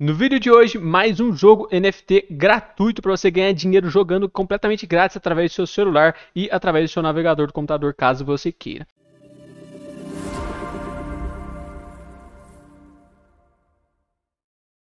No vídeo de hoje, mais um jogo NFT gratuito para você ganhar dinheiro jogando completamente grátis através do seu celular e através do seu navegador do computador, caso você queira.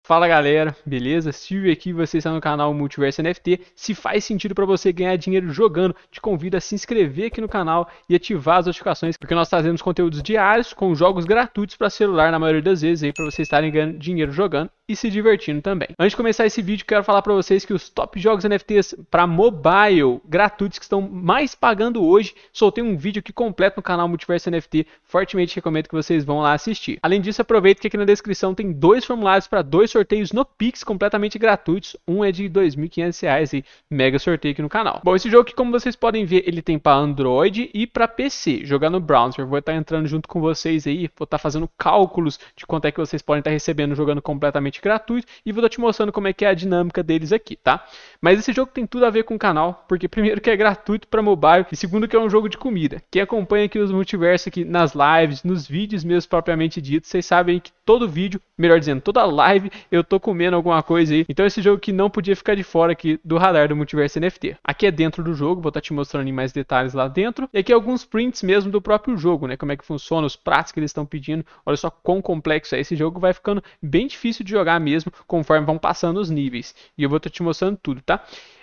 Fala galera, beleza? Silvio aqui, você está no canal Multiverso NFT. Se faz sentido para você ganhar dinheiro jogando, te convido a se inscrever aqui no canal e ativar as notificações, porque nós trazemos conteúdos diários com jogos gratuitos para celular na maioria das vezes aí para vocês estarem ganhando dinheiro jogando e se divertindo também. Antes de começar esse vídeo, quero falar para vocês que os top jogos NFTs para mobile gratuitos que estão mais pagando hoje, soltei um vídeo aqui completo no canal Multiverso NFT. Fortemente recomendo que vocês vão lá assistir. Além disso, aproveito que aqui na descrição tem dois formulários para dois sorteios no Pix completamente gratuitos. Um é de R$ 2.500 e mega sorteio aqui no canal. Bom, esse jogo que como vocês podem ver, ele tem para Android e para PC. Jogar no browser, vou estar tá entrando junto com vocês aí, vou estar tá fazendo cálculos de quanto é que vocês podem estar tá recebendo jogando completamente gratuito e vou estar te mostrando como é que é a dinâmica deles aqui, tá? Mas esse jogo tem tudo a ver com o canal, porque primeiro que é gratuito para mobile e segundo que é um jogo de comida. Quem acompanha aqui os multiversos aqui nas lives, nos vídeos mesmo propriamente dito, vocês sabem que todo vídeo, melhor dizendo, toda live eu tô comendo alguma coisa aí. Então esse jogo que não podia ficar de fora aqui do radar do Multiverso NFT. Aqui é dentro do jogo, vou estar tá te mostrando em mais detalhes lá dentro. E aqui é alguns prints mesmo do próprio jogo, né? Como é que funciona, os pratos que eles estão pedindo. Olha só quão complexo é esse jogo, vai ficando bem difícil de jogar mesmo conforme vão passando os níveis. E eu vou estar tá te mostrando tudo, tá?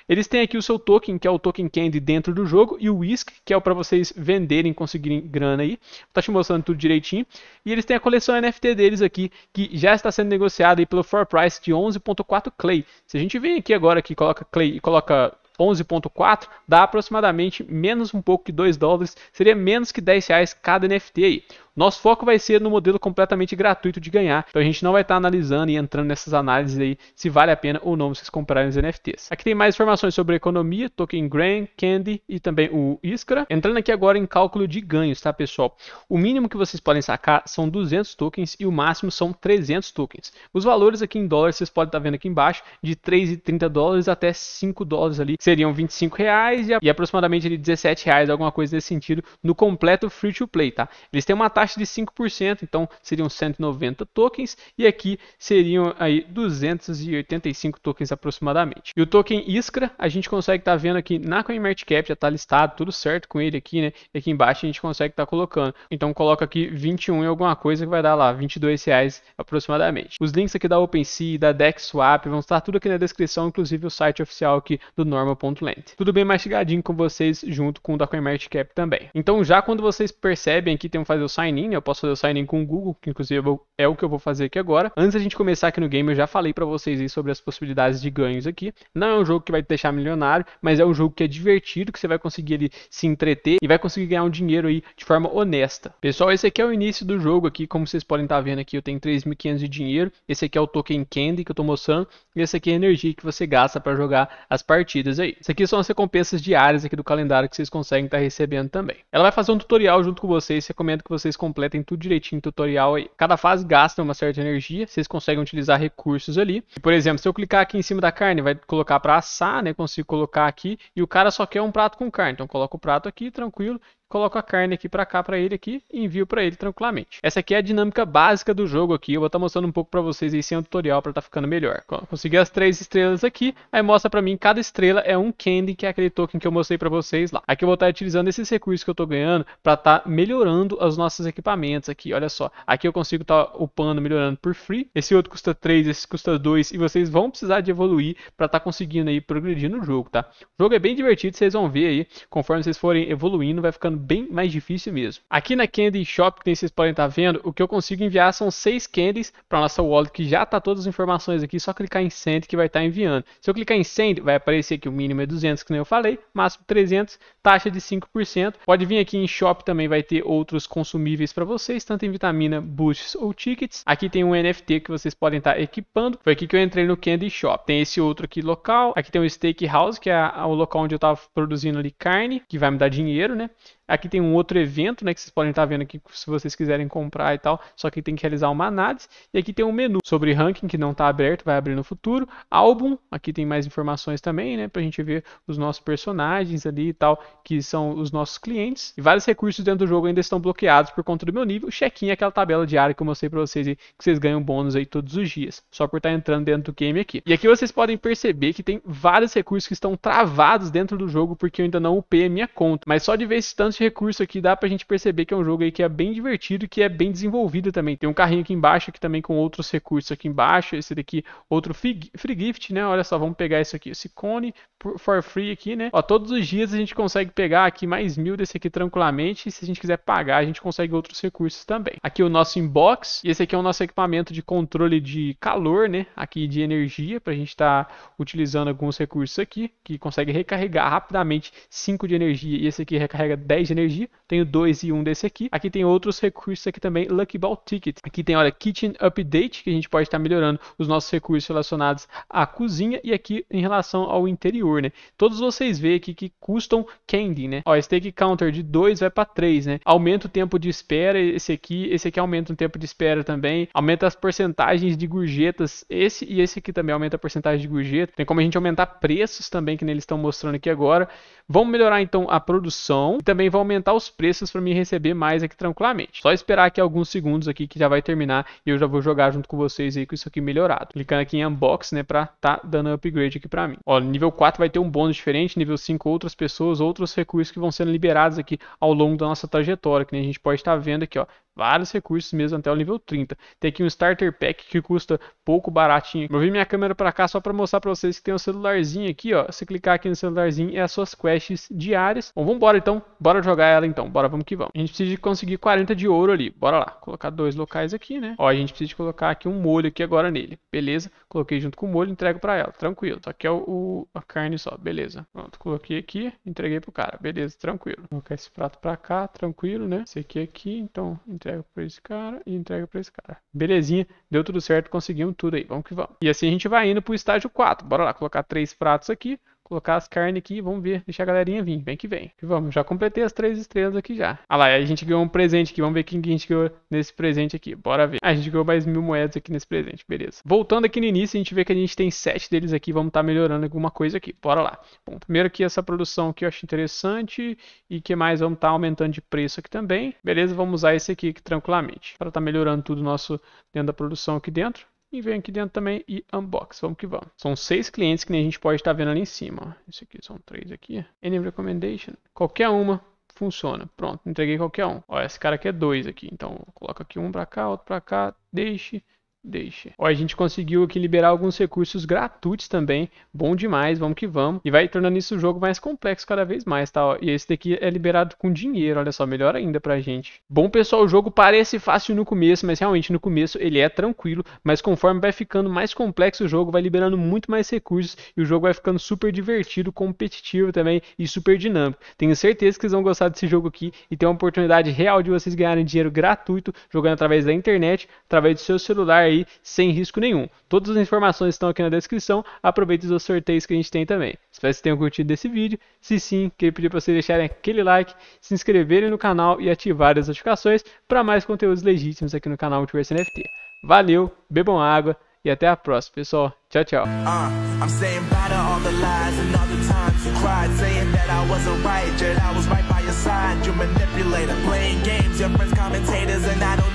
Eles têm aqui o seu token, que é o token candy dentro do jogo, e o whisk, que é o para vocês venderem, conseguirem grana aí. Tá te mostrando tudo direitinho. E eles têm a coleção NFT deles aqui, que já está sendo negociada aí pelo for price de 11.4 clay. Se a gente vem aqui agora que coloca clay e coloca 11.4 dá aproximadamente menos um pouco que 2 dólares, seria menos que 10 reais cada NFT aí. Nosso foco vai ser no modelo completamente gratuito de ganhar, então a gente não vai estar tá analisando e entrando nessas análises aí se vale a pena ou não vocês comprarem os NFTs. Aqui tem mais informações sobre economia, token Grand, Candy e também o Iskra. Entrando aqui agora em cálculo de ganhos, tá pessoal? O mínimo que vocês podem sacar são 200 tokens e o máximo são 300 tokens. Os valores aqui em dólares vocês podem estar vendo aqui embaixo, de 3,30 dólares até 5 dólares ali, seriam 25 reais e, e aproximadamente ali 17 reais, alguma coisa nesse sentido, no completo free to play, tá? Eles têm uma taxa taxa de 5%, então seriam 190 tokens, e aqui seriam aí 285 tokens aproximadamente. E o token Iskra, a gente consegue estar tá vendo aqui na CoinMarketCap, já está listado, tudo certo com ele aqui, né? E aqui embaixo a gente consegue estar tá colocando. Então coloca aqui 21 e alguma coisa que vai dar lá 22 reais aproximadamente. Os links aqui da OpenSea, da DexSwap, vão estar tudo aqui na descrição, inclusive o site oficial aqui do Norma.land. Tudo bem mastigadinho com vocês, junto com o da CoinMarketCap também. Então já quando vocês percebem que tem que fazer o sign sign-in, eu posso fazer o sign-in com o Google, que inclusive é o que eu vou fazer aqui agora. Antes da gente começar aqui no game, eu já falei para vocês sobre as possibilidades de ganhos aqui. Não é um jogo que vai te deixar milionário, mas é um jogo que é divertido, que você vai conseguir ali se entreter e vai conseguir ganhar um dinheiro aí de forma honesta. Pessoal, esse aqui é o início do jogo aqui, como vocês podem estar tá vendo aqui, eu tenho 3.500 de dinheiro. Esse aqui é o token Candy que eu tô mostrando e esse aqui é a energia que você gasta para jogar as partidas aí. Isso aqui são as recompensas diárias aqui do calendário que vocês conseguem estar tá recebendo também. Ela vai fazer um tutorial junto com vocês, recomendo que vocês completem tudo direitinho no tutorial. Cada fase gasta uma certa energia, vocês conseguem utilizar recursos ali. Por exemplo, se eu clicar aqui em cima da carne, vai colocar para assar, né? Consigo colocar aqui e o cara só quer um prato com carne. Então coloca o prato aqui, tranquilo, coloco a carne aqui para cá para ele aqui e envio para ele tranquilamente. Essa aqui é a dinâmica básica do jogo aqui, eu vou estar tá mostrando um pouco para vocês aí sem um tutorial para estar tá ficando melhor. Consegui as três estrelas aqui, aí mostra para mim cada estrela é um candy, que é aquele token que eu mostrei para vocês lá. Aqui eu vou estar tá utilizando esses recursos que eu estou ganhando para estar tá melhorando os nossos equipamentos aqui, olha só. Aqui eu consigo estar tá upando, melhorando por free, esse outro custa 3, esse custa 2 e vocês vão precisar de evoluir para estar tá conseguindo aí progredir no jogo, tá? O jogo é bem divertido, vocês vão ver aí, conforme vocês forem evoluindo, vai ficando bem mais difícil mesmo. Aqui na Candy Shop, que vocês podem estar tá vendo, o que eu consigo enviar são seis candies para nossa wallet, que já está todas as informações aqui, só clicar em send que vai estar tá enviando. Se eu clicar em send, vai aparecer que o mínimo é 200, que nem eu falei, máximo 300, taxa de 5%. Pode vir aqui em shop também, vai ter outros consumíveis para vocês, tanto em vitamina, boosts ou tickets. Aqui tem um NFT que vocês podem estar tá equipando. Foi aqui que eu entrei no Candy Shop. Tem esse outro aqui local, aqui tem o Steakhouse, que é o local onde eu estava produzindo ali carne, que vai me dar dinheiro, né? Aqui tem um outro evento, né, que vocês podem estar vendo aqui se vocês quiserem comprar e tal, só que tem que realizar uma análise. E aqui tem um menu sobre ranking que não está aberto, vai abrir no futuro. Álbum, aqui tem mais informações também, né, para a gente ver os nossos personagens ali e tal, que são os nossos clientes. E vários recursos dentro do jogo ainda estão bloqueados por conta do meu nível. Check-in é aquela tabela diária que eu mostrei para vocês aí, que vocês ganham bônus aí todos os dias, só por estar tá entrando dentro do game aqui. E aqui vocês podem perceber que tem vários recursos que estão travados dentro do jogo porque eu ainda não upei a minha conta, mas só de ver esse tanto esse recurso aqui, dá pra gente perceber que é um jogo aí que é bem divertido e que é bem desenvolvido também. Tem um carrinho aqui embaixo, aqui também com outros recursos aqui embaixo, esse daqui, outro free, gift, né? Olha só, vamos pegar esse aqui, esse cone for free aqui, né? Ó, todos os dias a gente consegue pegar aqui mais mil desse aqui tranquilamente, e se a gente quiser pagar, a gente consegue outros recursos também. Aqui o nosso inbox, e esse aqui é o nosso equipamento de controle de calor, né? Aqui de energia, pra gente estar tá utilizando alguns recursos aqui, que consegue recarregar rapidamente 5 de energia, e esse aqui recarrega 10 10 de energia. Tenho 2 e 1 um desse aqui. Aqui tem outros recursos aqui também, Lucky Ball Ticket. Aqui tem, olha, Kitchen Update, que a gente pode estar tá melhorando os nossos recursos relacionados à cozinha e aqui em relação ao interior, né? Todos vocês veem aqui que custam candy, né? Ó, stake counter de 2 vai para 3, né? Aumenta o tempo de espera esse aqui, esse aqui aumenta o tempo de espera também, aumenta as porcentagens de gorjetas, esse e esse aqui também aumenta a porcentagem de gorjeta. Tem como a gente aumentar preços também que eles estão mostrando aqui agora. Vamos melhorar então a produção, também vou aumentar os preços para me receber mais aqui tranquilamente. Só esperar aqui alguns segundos aqui que já vai terminar e eu já vou jogar junto com vocês aí com isso aqui melhorado. Clicando aqui em unbox, né, para tá dando upgrade aqui para mim. Ó, nível 4 vai ter um bônus diferente, nível 5 outras pessoas, outros recursos que vão sendo liberados aqui ao longo da nossa trajetória, que nem a gente pode estar tá vendo aqui, ó vários recursos mesmo até o nível 30. Tem aqui um starter pack que custa pouco baratinho. Movi minha câmera para cá só para mostrar para vocês que tem um celularzinho aqui, ó. Se clicar aqui no celularzinho é as suas quests diárias. Bom, vamos embora então. Bora jogar ela então. Bora, vamos que vamos. A gente precisa de conseguir 40 de ouro ali. Bora lá. Colocar dois locais aqui, né? Ó, a gente precisa de colocar aqui um molho aqui agora nele. Beleza? Coloquei junto com o molho, entrego para ela. Tranquilo. Só que é o, o, a carne só. Beleza. Pronto, coloquei aqui, entreguei pro cara. Beleza, tranquilo. Vou colocar esse prato para cá, tranquilo, né? Esse aqui é aqui, então, entrega para esse cara e entrega para esse cara. Belezinha, deu tudo certo, conseguimos tudo aí. Vamos que vamos. E assim a gente vai indo para o estágio 4. Bora lá colocar três pratos aqui colocar as carnes aqui, vamos ver, deixar a galerinha vir, vem que vem. E vamos, já completei as três estrelas aqui já. Ah lá, a gente ganhou um presente aqui, vamos ver quem que a gente ganhou nesse presente aqui, bora ver. Ah, a gente ganhou mais mil moedas aqui nesse presente, beleza. Voltando aqui no início, a gente vê que a gente tem sete deles aqui, vamos estar tá melhorando alguma coisa aqui, bora lá. Bom, primeiro aqui essa produção que eu acho interessante e que mais vamos estar tá aumentando de preço aqui também. Beleza, vamos usar esse aqui, aqui tranquilamente, para estar tá melhorando tudo nosso dentro da produção aqui dentro e vem aqui dentro também e unbox. Vamos que vamos. São seis clientes que nem a gente pode estar vendo ali em cima. Ó. Isso aqui são três aqui. Any recommendation. Qualquer uma funciona. Pronto, entreguei qualquer um. Ó, esse cara aqui é dois aqui. Então, coloca aqui um para cá, outro para cá, deixe deixa. Ó, a gente conseguiu aqui liberar alguns recursos gratuitos também, bom demais, vamos que vamos. E vai tornando isso o jogo mais complexo cada vez mais, tá? Ó, e esse daqui é liberado com dinheiro, olha só, melhor ainda pra gente. Bom, pessoal, o jogo parece fácil no começo, mas realmente no começo ele é tranquilo, mas conforme vai ficando mais complexo o jogo, vai liberando muito mais recursos e o jogo vai ficando super divertido, competitivo também e super dinâmico. Tenho certeza que vocês vão gostar desse jogo aqui e tem uma oportunidade real de vocês ganharem dinheiro gratuito jogando através da internet, através do seu celular aí sem risco nenhum. Todas as informações estão aqui na descrição. Aproveite os sorteios que a gente tem também. Espero que vocês tenham curtido esse vídeo. Se sim, queria pedir para vocês deixarem aquele like, se inscreverem no canal e ativarem as notificações para mais conteúdos legítimos aqui no canal Multiverso NFT. Valeu, bebam água e até a próxima, pessoal. Tchau, tchau.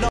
Uh,